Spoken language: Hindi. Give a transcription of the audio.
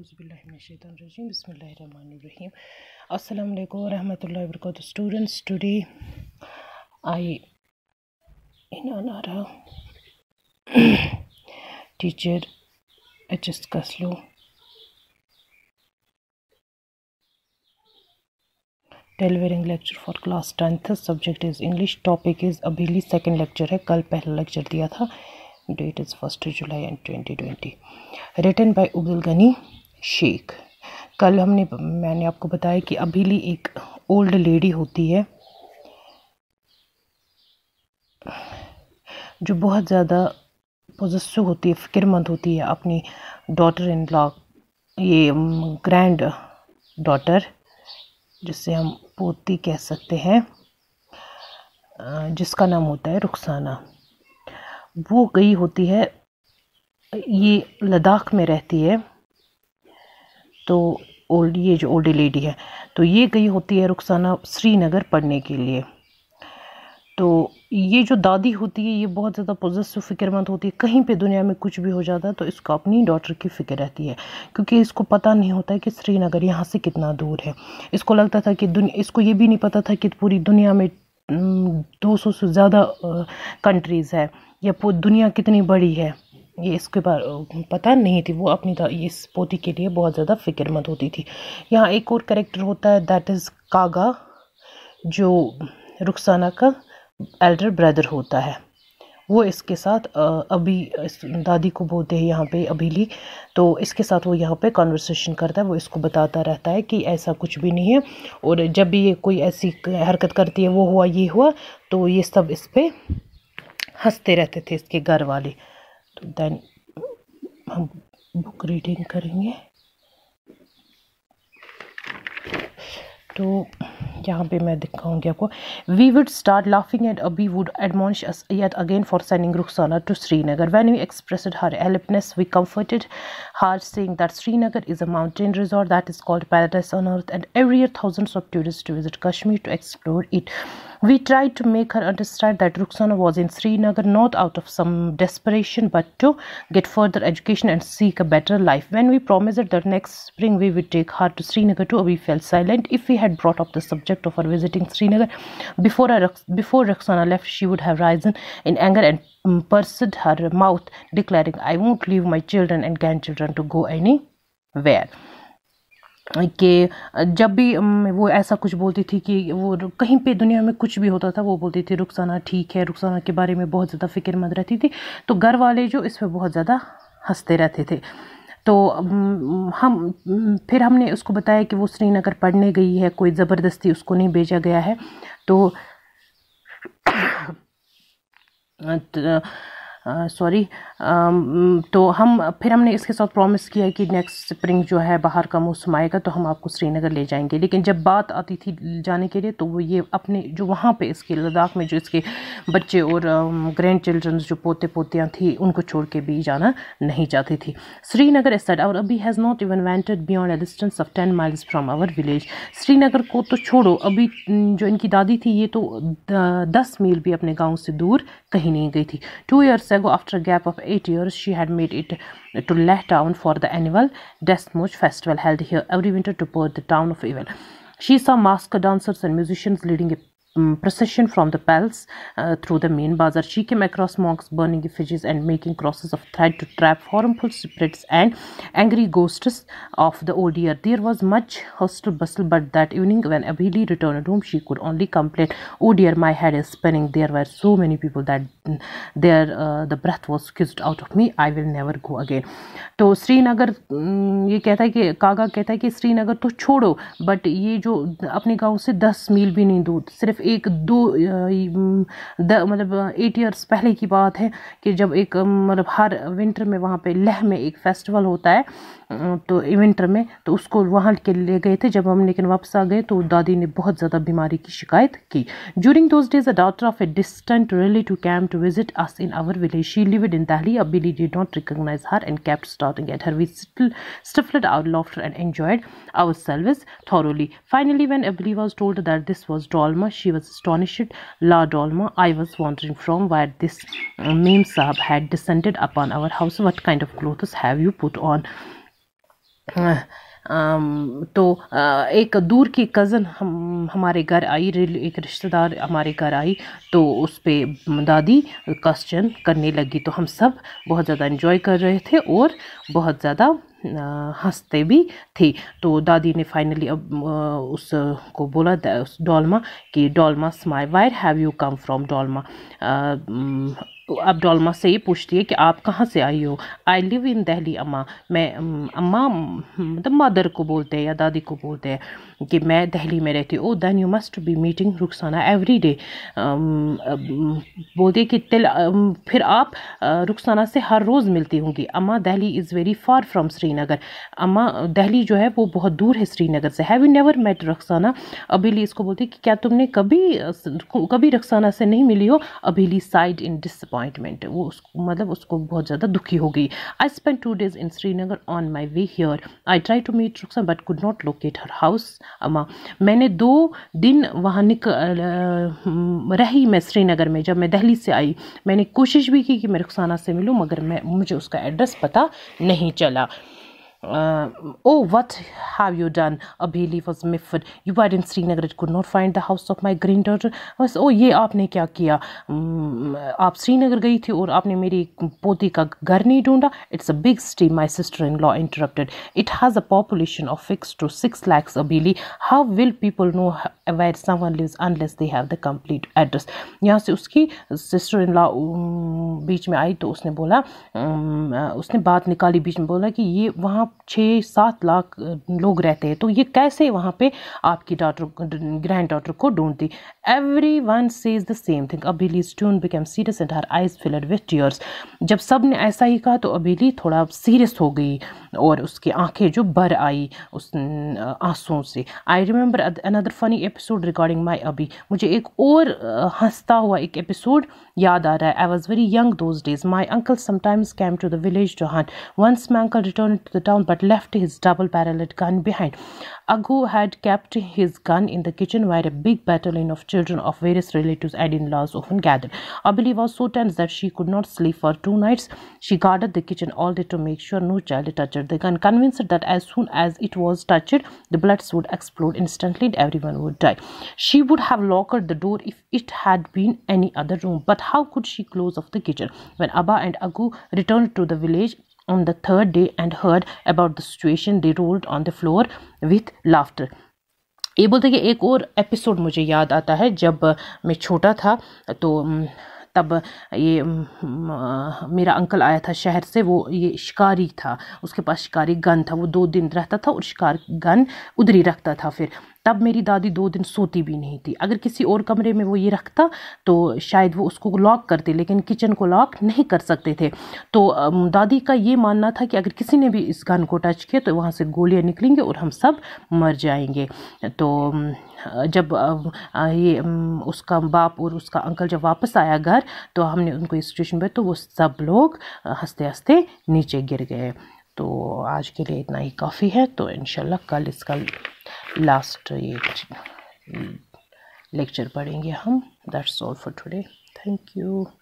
अज़बीम बसमीम असलम वरहत ला वरक students today I in R teacher H S slow delivering lecture for class tenth subject is English topic is अभी सेकेंड लेक्चर है कल पहला लेक्चर दिया था date is first July and twenty twenty written by Abdul Gani Sheikh कल हमने मैंने आपको बताया कि अभीली एक ओल्ड लेडी होती है जो बहुत ज़्यादा पोजस्सु होती है फ़िक्रमंद होती है अपनी डॉटर इन लॉ ये ग्रैंड डॉटर जिसे हम पोती कह सकते हैं जिसका नाम होता है रुखसाना वो गई होती है ये लद्दाख में रहती है तो ओल्ड ये जो ओल्ड लेडी है तो ये गई होती है रुखसाना श्रीनगर पढ़ने के लिए तो ये जो दादी होती है ये बहुत ज़्यादा पॉजिटिव फिक्रमंद होती है कहीं पे दुनिया में कुछ भी हो जाता है तो इसको अपनी डॉटर की फ़िक्र रहती है क्योंकि इसको पता नहीं होता है कि श्रीनगर यहाँ से कितना दूर है इसको लगता था कि इसको ये भी नहीं पता था कि पूरी दुनिया में 200 से ज़्यादा कंट्रीज़ है या दुनिया कितनी बड़ी है ये इसके बारे पता नहीं थी वो अपनी इस पोती के लिए बहुत ज़्यादा फिक्रमंद होती थी यहाँ एक और करेक्टर होता है दैट इज़ कागा जो रुखसाना का एल्डर ब्रदर होता है वो इसके साथ अभी इस दादी को बोलते हैं यहाँ पे अभीली तो इसके साथ वो यहाँ पे कॉन्वर्सेशन करता है वो इसको बताता रहता है कि ऐसा कुछ भी नहीं है और जब भी ये कोई ऐसी हरकत करती है वो हुआ ये हुआ तो ये सब इस पर हंसते रहते थे इसके घर वाले तो देन हम बुक रीडिंग करेंगे तो यहाँ पे मैं दिखाऊंगी आपको we would start laughing and Abi would admonish us yet again for sending Rukhsana to Srinagar when we expressed her helplessness we comforted her saying that Srinagar is a mountain resort that is called paradise on earth and every year thousands of tourist to visit Kashmir to explore it We tried to make her understand that Ruksana was in Srinagar not out of some desperation but to get further education and seek a better life. When we promised her that next spring we would take her to Srinagar too, we fell silent. If we had brought up the subject of her visiting Srinagar before, her, before Ruksana left, she would have risen in anger and um, her mouth, declaring, I won't leave my children and grandchildren to go anywhere. कि जब भी वो ऐसा कुछ बोलती थी कि वो कहीं पे दुनिया में कुछ भी होता था वो बोलती थी रुखसाना ठीक है रुखसाना के बारे में बहुत ज़्यादा फिक्रमंद रहती थी तो घर वाले जो इस पर बहुत ज़्यादा हंसते रहते थे तो हम फिर हमने उसको बताया कि वो श्रीनगर पढ़ने गई है कोई ज़बरदस्ती उसको नहीं भेजा गया है तो, तो सॉरी तो हम फिर हमने इसके साथ प्रॉमिस किया कि नेक्स्ट स्प्रिंग जो है बाहर का मौसम आएगा तो हम आपको श्रीनगर ले जाएंगे लेकिन जब बात आती थी जाने के लिए तो वो ये अपने जो वहाँ पे इसके लद्दाख में जो इसके बच्चे और ग्रैंड चिल्ड्रन जो पोते पोतियाँ थी उनको छोड़ के भी जाना नहीं चाहती थी श्रीनगर साइड और Abi has not even ventured beyond a distance of ten miles from our village Srinagar को तो छोड़ो अभी जो इनकी दादी थी ये तो दस मील भी अपने गाँव से दूर कहीं नहीं गई थी two years ago, after a gap of eight years, she had made it to Leh town for the annual Desmuch festival held here every winter to purge the town of evil. She saw masked dancers and musicians leading a Mm, procession from the palace uh, through the main bazaar. She came across monks burning effigies and making crosses of thread to trap harmful spirits and angry ghosts of the old year. There was much hostile bustle, but that evening when Abhili returned home, she could only complain, "Oh dear, my head is spinning. There were so many people that mm, there uh, the breath was squeezed out of me. I will never go again." So Srinagar, mm, ये कहता है कि कागा कहता है कि to chodo, But बट ये जो अपने गांव ten दस मील भी नहीं सिर्फ एक दो मतलब एट ईयर्स पहले की बात है कि जब एक मतलब हर विंटर में वहाँ पे लह में एक फेस्टिवल होता है तो विंटर में तो उसको वहाँ के ले गए थे जब हम लेकिन वापस आ गए तो दादी ने बहुत ज़्यादा बीमारी की शिकायत की during those days a daughter of a distant relative came to visit us in our village she lived in Delhi Abi बिली did not recognise her and kept staring at her we stifled our laughter and enjoyed our service thoroughly finally when abili was told that this was dolma she was astonished. La Dolma, I was wondering from where this uh, Meme Saab had descended upon our house. What kind of clothes have you put on? Uh, तो एक दूर की कज़न हम हमारे घर आई एक रिश्तेदार हमारे घर आई तो उस पर दादी क्वेश्चन करने लगी तो हम सब बहुत ज़्यादा इन्जॉय कर रहे थे और बहुत ज़्यादा हंसते भी थे तो दादी ने फाइनली अब उसको बोला उस डॉलमा कि Dolma smile where have you come from Dolma अब डॉलमा से पूछती है कि आप कहाँ से आई हो आई लिव इन दहली अम्मा मैं अम्मा मतलब मदर को बोलते हैं या दादी को बोलते हैं कि मैं दहली में रहती हूँ oh then you must be meeting Rukhsana every day बोलते कि तिल फिर आप रुखसाना से हर रोज़ मिलती होंगी अम्मा Delhi is very far from Srinagar अम्मा दहली जो है वो बहुत दूर है श्रीनगर से have you never met Rukhsana Abi इसको है कि क्या तुमने कभी कभी रखसाना से नहीं मिली हो Abi sighed in disappoint appointment वो उसको मतलब उसको बहुत ज़्यादा दुखी हो गई I spend two days in Srinagar on my way here I try to meet Rukhsana but could not locate her house अमा मैंने दो दिन वहाँ निक रही मैं श्रीनगर में जब मैं दहली से आई मैंने कोशिश भी की कि मैं रुखसाना से मिलूँ मगर मैं मुझे उसका एड्रेस पता नहीं चला uh, oh what have you done abhili was miffed you were in srinagar it could not find the house of my green daughter I was oh ये आपने क्या किया आप श्रीनगर गई थी और आपने मेरी पोती का घर नहीं ढूंढा it's a big steam my sister in law interrupted it has a population of फिक्स to six lakhs Abi how will people know where someone lives unless they have the complete address यहाँ से उसकी सिस्टर इन लॉ बीच में आई तो उसने बोला um, उसने बात निकाली बीच में बोला कि ये वहाँ छः सात लाख लोग रहते हैं तो ये कैसे वहाँ पे आपकी डॉटर ग्रैंड डॉटर को ढूंढती everyone says the same thing Abi soon became serious and her eyes filled with tears जब सब ने ऐसा ही कहा तो अबीली थोड़ा सीरियस हो गई और उसकी आंखें जो भर आई उस आंसुओं से I remember another funny episode regarding my Abi मुझे एक और हंसता हुआ एक एपिसोड याद आ रहा है I was very young those days my uncle sometimes came to the village to hunt once my uncle return to the town down but left his double barreled gun behind. Agu had kept his gun in the kitchen where a big battalion of children of various relatives and in laws often gathered. Abili was so tense that she could not sleep for two nights. She guarded the kitchen all day to make sure no child touched the gun, convinced that as soon as it was touched, the bullets would explode instantly and everyone would die. She would have locked the door if it had been any other room, but how could she close off the kitchen? When Abba and Agu returned to the village, on the third day and heard about the situation they rolled on the floor with laughter ये बोलते कि एक और एपिसोड मुझे याद आता है जब मैं छोटा था तो तब ये मेरा अंकल आया था शहर से वो ये शिकारी था उसके पास शिकारी गन था वो दो दिन रहता था और शिकार गन उधर ही रखता था फिर तब मेरी दादी दो दिन सोती भी नहीं थी अगर किसी और कमरे में वो ये रखता तो शायद वो उसको लॉक करते लेकिन किचन को लॉक नहीं कर सकते थे तो दादी का ये मानना था कि अगर किसी ने भी इस गन को टच किया तो वहाँ से गोलियाँ निकलेंगे और हम सब मर जाएंगे तो जब ये उसका बाप और उसका अंकल जब वापस आया घर तो हमने उनको इस सिचुएशन पर तो वो सब लोग हंसते हंसते नीचे गिर गए तो आज के लिए इतना ही काफ़ी है तो इन कल इसका लास्ट ये लेक्चर पढ़ेंगे हम that's all for today thank you